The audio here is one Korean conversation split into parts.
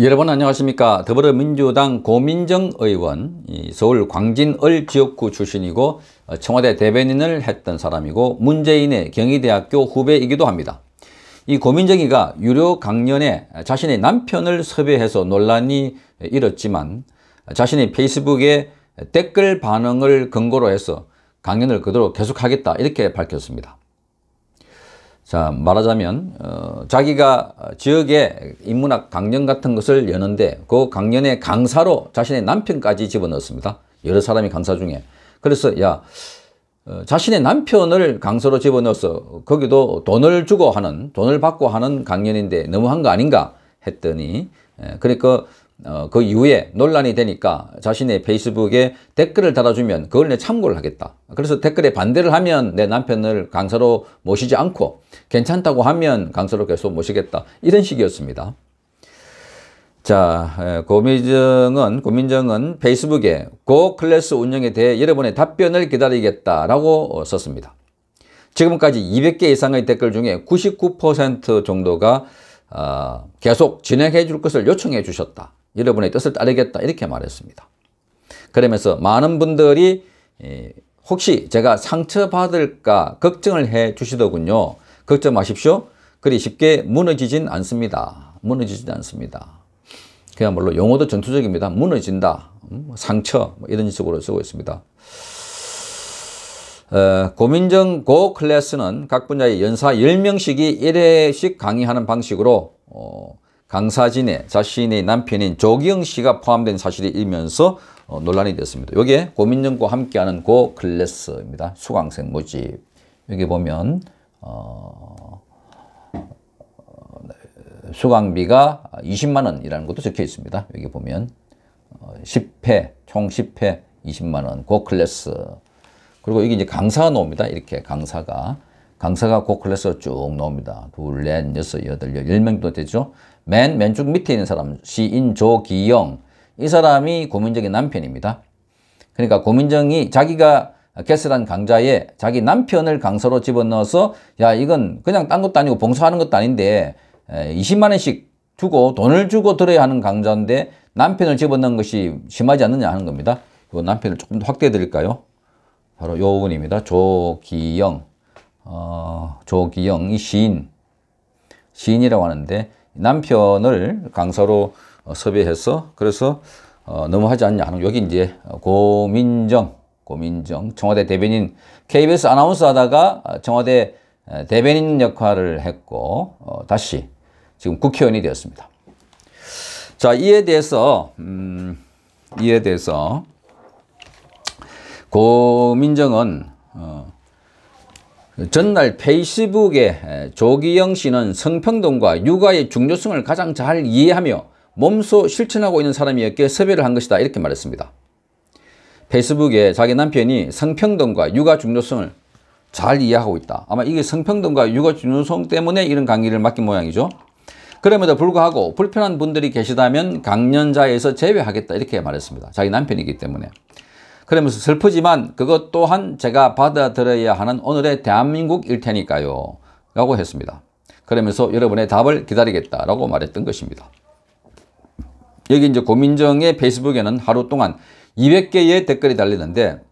여러분 안녕하십니까 더불어민주당 고민정 의원 서울 광진을 지역구 출신이고 어, 청와대 대변인을 했던 사람이고 문재인의 경희대학교 후배이기도 합니다 이 고민정이가 유료 강연에 자신의 남편을 섭외해서 논란이 일었지만 자신의 페이스북에 댓글 반응을 근거로 해서 강연을 그대로 계속하겠다 이렇게 밝혔습니다 자 말하자면 어, 자기가 지역의 인문학 강연 같은 것을 여는데 그 강연의 강사로 자신의 남편까지 집어넣었습니다. 여러 사람이 강사 중에. 그래서 야 어, 자신의 남편을 강사로 집어넣어서 거기도 돈을 주고 하는 돈을 받고 하는 강연인데 너무한 거 아닌가 했더니 에, 예, 그러니까 어, 그 이후에 논란이 되니까 자신의 페이스북에 댓글을 달아주면 그걸 내 참고를 하겠다. 그래서 댓글에 반대를 하면 내 남편을 강사로 모시지 않고 괜찮다고 하면 강사로 계속 모시겠다. 이런 식이었습니다. 자, 고민정은, 고민정은 페이스북에 고 클래스 운영에 대해 여러분의 답변을 기다리겠다라고 썼습니다. 지금까지 200개 이상의 댓글 중에 99% 정도가 어, 계속 진행해 줄 것을 요청해 주셨다. 여러분의 뜻을 따르겠다 이렇게 말했습니다. 그러면서 많은 분들이 예, 혹시 제가 상처받을까 걱정을 해 주시더군요. 걱정 마십시오. 그리 쉽게 무너지진 않습니다. 무너지진 않습니다. 그야말로 용어도 전투적입니다. 무너진다, 음, 상처 뭐 이런 식으로 쓰고 있습니다. 어, 고민정 고 클래스는 각 분야의 연사 10명씩이 1회씩 강의하는 방식으로 어, 강사진의 자신의 남편인 조기영 씨가 포함된 사실이 일면서 어, 논란이 됐습니다. 이게 고민연구와 함께하는 고 클래스입니다. 수강생 모집. 여기 보면 어, 어 수강비가 20만 원이라는 것도 적혀 있습니다. 여기 보면 어, 10회, 총 10회 20만 원, 고 클래스. 그리고 여기 이제 강사가 나옵니다. 이렇게 강사가. 강사가 고클래스쭉 나옵니다. 둘, 넷, 여섯, 여덟, 열, 열 명도 되죠. 맨 왼쪽 밑에 있는 사람 시인 조기영 이 사람이 고민정의 남편입니다. 그러니까 고민정이 자기가 개설한 강좌에 자기 남편을 강사로 집어넣어서 야 이건 그냥 딴 것도 아니고 봉사하는 것도 아닌데 20만 원씩 주고 돈을 주고 들어야 하는 강좌인데 남편을 집어넣은 것이 심하지 않느냐 하는 겁니다. 이 남편을 조금 더 확대해 드릴까요? 바로 요 분입니다. 조기영 어, 조기영 이 시인 시인이라고 하는데 남편을 강사로 어, 섭외해서 그래서 어, 너무 하지 않냐 하는 여기 이제 고민정 고민정 청와대 대변인 KBS 아나운서 하다가 어, 청와대 대변인 역할을 했고 어, 다시 지금 국회의원이 되었습니다. 자 이에 대해서 음, 이에 대해서 고민정은 어, 전날 페이스북에 조기영 씨는 성평등과 육아의 중요성을 가장 잘 이해하며 몸소 실천하고 있는 사람이었기에 섭외를 한 것이다 이렇게 말했습니다. 페이스북에 자기 남편이 성평등과 육아 중요성을 잘 이해하고 있다. 아마 이게 성평등과 육아 중요성 때문에 이런 강의를 맡긴 모양이죠. 그럼에도 불구하고 불편한 분들이 계시다면 강연자에서 제외하겠다 이렇게 말했습니다. 자기 남편이기 때문에. 그러면서 슬프지만 그것 또한 제가 받아들여야 하는 오늘의 대한민국일 테니까요. 라고 했습니다. 그러면서 여러분의 답을 기다리겠다라고 말했던 것입니다. 여기 이제 고민정의 페이스북에는 하루 동안 200개의 댓글이 달리는데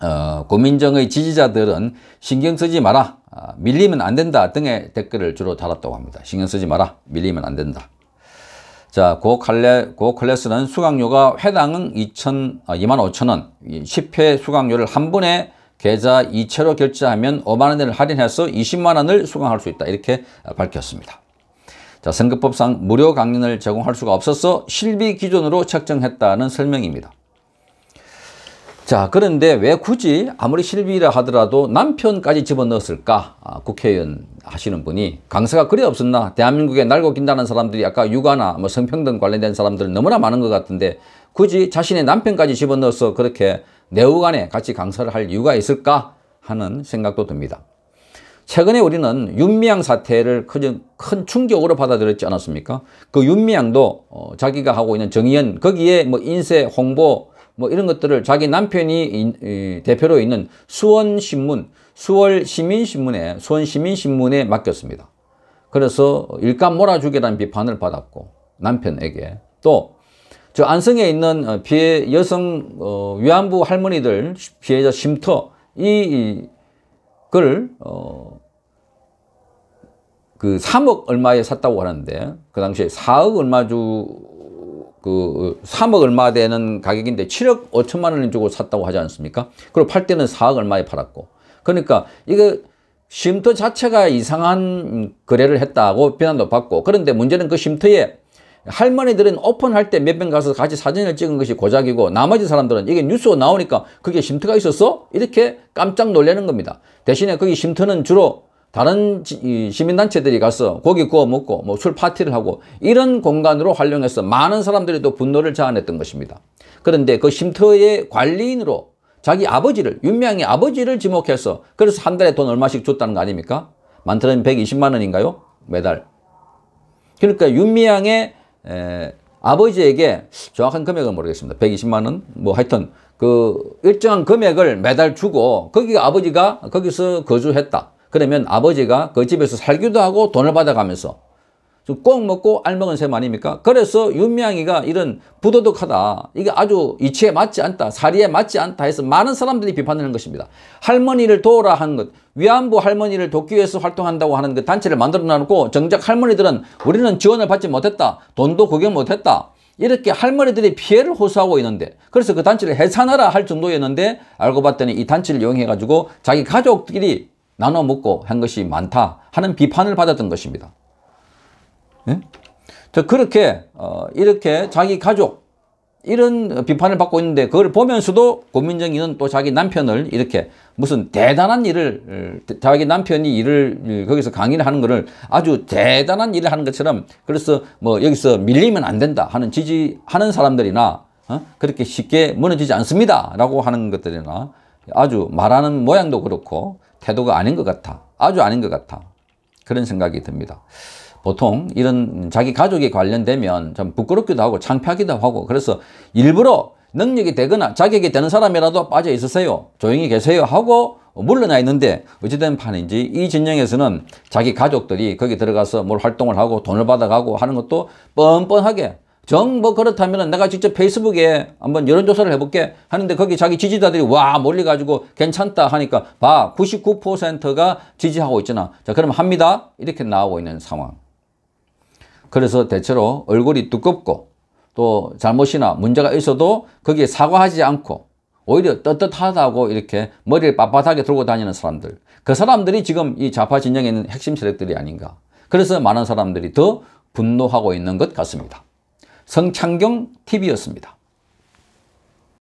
어, 고민정의 지지자들은 신경 쓰지 마라, 아, 밀리면 안 된다 등의 댓글을 주로 달았다고 합니다. 신경 쓰지 마라, 밀리면 안 된다. 자, 고칼레, 고클래스는 수강료가 회당은 2천, 아, 2만 5천 원, 10회 수강료를 한 번에 계좌 이체로 결제하면 5만 원을 할인해서 20만 원을 수강할 수 있다. 이렇게 밝혔습니다. 자, 선급법상 무료 강연을 제공할 수가 없어서 실비 기준으로 책정했다는 설명입니다. 자 그런데 왜 굳이 아무리 실비라 하더라도 남편까지 집어넣었을까 아, 국회의원 하시는 분이 강사가 그리 없었나 대한민국에 날고 긴다는 사람들이 아까 육아나 뭐 성평등 관련된 사람들은 너무나 많은 것 같은데 굳이 자신의 남편까지 집어넣어서 그렇게 내후간에 같이 강사를 할 이유가 있을까 하는 생각도 듭니다 최근에 우리는 윤미향 사태를 큰, 큰 충격으로 받아들였지 않았습니까 그 윤미향도 어, 자기가 하고 있는 정의연 거기에 뭐 인쇄 홍보 뭐 이런 것들을 자기 남편이 대표로 있는 수원신문, 수월시민신문에, 수원시민신문에 맡겼습니다. 그래서 일감 몰아주기라는 비판을 받았고 남편에게 또 저 안성에 있는 어, 피해 여성 어, 위안부 할머니들 피해자 쉼터 이 글을 어, 그 3억 얼마에 샀다고 하는데 그 당시에 4억 얼마 주그 3억 얼마 되는 가격인데 7억 5천만 원을 주고 샀다고 하지 않습니까? 그리고 팔 때는 4억 얼마에 팔았고. 그러니까 이거 쉼터 자체가 이상한 거래를 했다고 비난도 받고 그런데 문제는 그 쉼터에 할머니들은 오픈할 때 몇 명 가서 같이 사진을 찍은 것이 고작이고 나머지 사람들은 이게 뉴스가 나오니까 그게 쉼터가 있었어? 이렇게 깜짝 놀라는 겁니다. 대신에 거기 쉼터는 주로 다른 시민단체들이 가서 고기 구워 먹고 뭐 술 파티를 하고 이런 공간으로 활용해서 많은 사람들이 또 분노를 자아냈던 것입니다. 그런데 그 쉼터의 관리인으로 자기 아버지를 윤명의 아버지를 지목해서 그래서 한 달에 돈 얼마씩 줬다는 거 아닙니까? 만다는 120만 원인가요? 매달. 그러니까 윤미향의 에, 아버지에게 정확한 금액은 모르겠습니다. 120만 원? 뭐 하여튼 그 일정한 금액을 매달 주고 거기 아버지가 거기서 거주했다. 그러면 아버지가 그 집에서 살기도 하고 돈을 받아가면서 꼭 먹고 알먹은 셈 아닙니까? 그래서 윤미향이가 이런 부도덕하다. 이게 아주 이치에 맞지 않다. 사리에 맞지 않다 해서 많은 사람들이 비판하는 것입니다. 할머니를 도우라 하는 것. 위안부 할머니를 돕기 위해서 활동한다고 하는 그 단체를 만들어 놔놓고 정작 할머니들은 우리는 지원을 받지 못했다. 돈도 구경 못했다. 이렇게 할머니들이 피해를 호소하고 있는데 그래서 그 단체를 해산하라 할 정도였는데 알고 봤더니 이 단체를 이용해가지고 자기 가족끼리 나눠 먹고 한 것이 많다 하는 비판을 받았던 것입니다. 네? 그렇게 어, 이렇게 자기 가족 이런 비판을 받고 있는데 그걸 보면서도 고민정이는 또 자기 남편을 이렇게 무슨 대단한 일을 자기 남편이 일을 거기서 강의를 하는 것을 아주 대단한 일을 하는 것처럼 그래서 뭐 여기서 밀리면 안 된다 하는 지지하는 사람들이나 어? 그렇게 쉽게 무너지지 않습니다 라고 하는 것들이나 아주 말하는 모양도 그렇고 태도가 아닌 것 같아. 아주 아닌 것 같아. 그런 생각이 듭니다. 보통 이런 자기 가족이 관련되면 참 부끄럽기도 하고 창피하기도 하고 그래서 일부러 능력이 되거나 자격이 되는 사람이라도 빠져 있으세요. 조용히 계세요 하고 물러나 있는데 어찌된 판인지 이 진영에서는 자기 가족들이 거기 들어가서 뭘 활동을 하고 돈을 받아가고 하는 것도 뻔뻔하게 정뭐 그렇다면 내가 직접 페이스북에 한번 여론조사를 해볼게 하는데 거기 자기 지지자들이 와몰리가지고 괜찮다 하니까 봐 99%가 지지하고 있잖아 자 그럼 합니다 이렇게 나오고 있는 상황 그래서 대체로 얼굴이 두껍고 또 잘못이나 문제가 있어도 거기에 사과하지 않고 오히려 떳떳하다고 이렇게 머리를 빳빳하게 들고 다니는 사람들 그 사람들이 지금 이 좌파 진영에 있는 핵심 세력들이 아닌가 그래서 많은 사람들이 더 분노하고 있는 것 같습니다 성창경 TV였습니다.